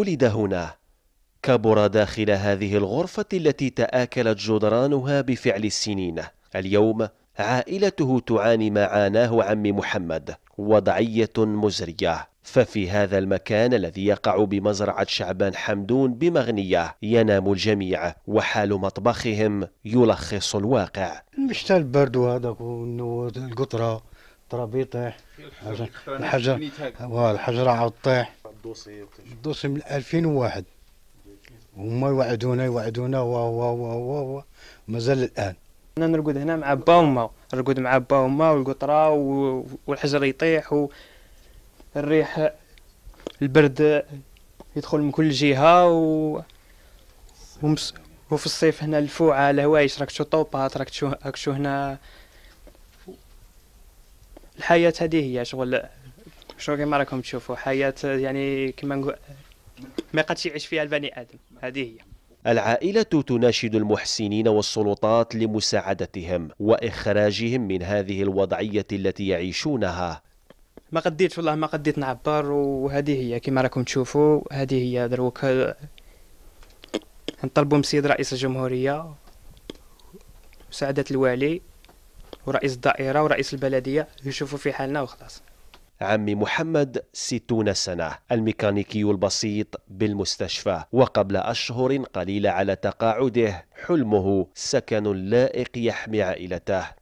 ولد هنا كبر داخل هذه الغرفة التي تآكلت جدرانها بفعل السنين اليوم عائلته تعاني ما عاناه عمي محمد وضعية مزرية ففي هذا المكان الذي يقع بمزرعة شعبان حمدون بمغنية ينام الجميع وحال مطبخهم يلخص الواقع مشتا البرد وهذاك والقطرة التراب يطيح الحجر الحجر الحجرة عاد الدوسي الدوسي من 2001 هما يوعدونا يوعدونا و و و و مازال الان انا نرقد هنا مع با وما نرقد مع با وما والقطره والحجر يطيح والريح البرد يدخل من كل جهه و ومس... وفي الصيف هنا الفوعه الهوايش راك تشو طوبات راك تشو هنا الحياه هذه هي شغل شو كيما راكم تشوفوا حياه يعني كما نقول ما قدش يعيش فيها البني ادم هذه هي العائلة تناشد المحسنين والسلطات لمساعدتهم وإخراجهم من هذه الوضعية التي يعيشونها ما قديت والله ما قديت نعبر وهذه هي كما راكم تشوفوا هذه هي دروك نطلبوا من السيد رئيس الجمهورية وسعادة الوالي ورئيس الدائرة ورئيس البلدية يشوفوا في حالنا وخلاص عمي محمد ستون سنة الميكانيكي البسيط بالمستشفى وقبل أشهر قليلة على تقاعده حلمه سكن لائق يحمي عائلته